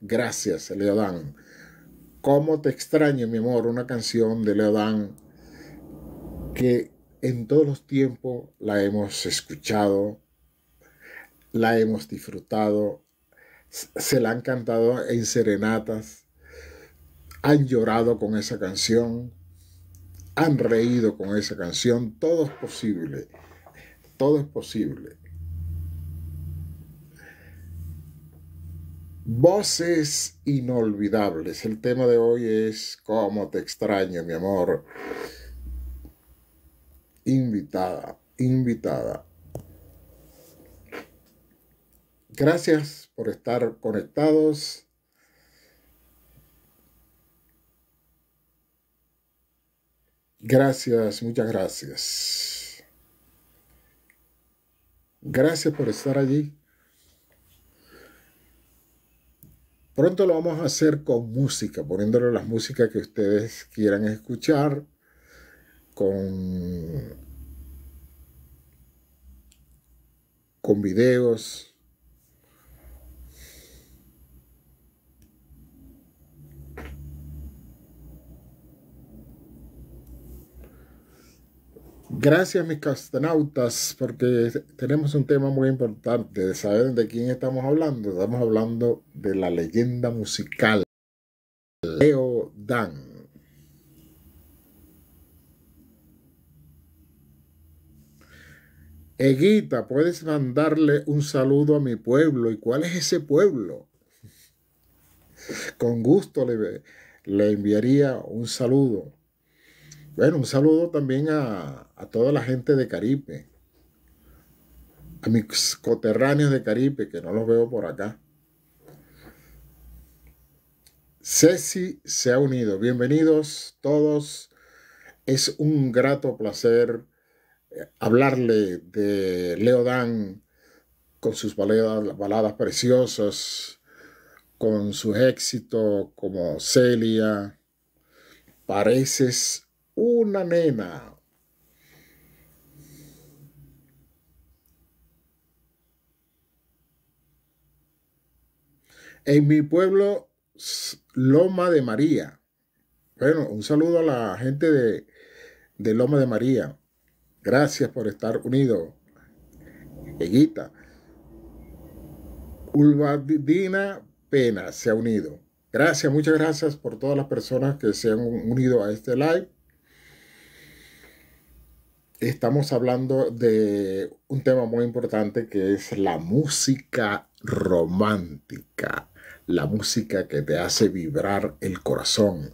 Gracias, Leodán. ¿Cómo te extraño, mi amor? Una canción de Leodán que en todos los tiempos la hemos escuchado, la hemos disfrutado, se la han cantado en serenatas, han llorado con esa canción, han reído con esa canción, todo es posible, todo es posible. Voces inolvidables. El tema de hoy es Cómo te extraño, mi amor. Invitada, invitada. Gracias por estar conectados. Gracias, muchas gracias. Gracias por estar allí. Pronto lo vamos a hacer con música, poniéndole las músicas que ustedes quieran escuchar, con, con videos, Gracias mis castanautas, porque tenemos un tema muy importante. de saber de quién estamos hablando? Estamos hablando de la leyenda musical Leo Dan. Eguita, puedes mandarle un saludo a mi pueblo. ¿Y cuál es ese pueblo? Con gusto le, le enviaría un saludo bueno, un saludo también a, toda la gente de Caripe, a mis coterráneos de Caripe, que no los veo por acá. Ceci se ha unido. Bienvenidos todos. Es un grato placer eh, hablarle de Leodán con sus baladas, preciosas, con su éxito como Celia. Pareces una nena. En mi pueblo, Loma de María. Bueno, un saludo a la gente de, Loma de María. Gracias por estar unido. Eguita. Ulvadina Pena se ha unido. Gracias, muchas gracias por todas las personas que se han unido a este live estamos hablando de un tema muy importante que es la música romántica, la música que te hace vibrar el corazón.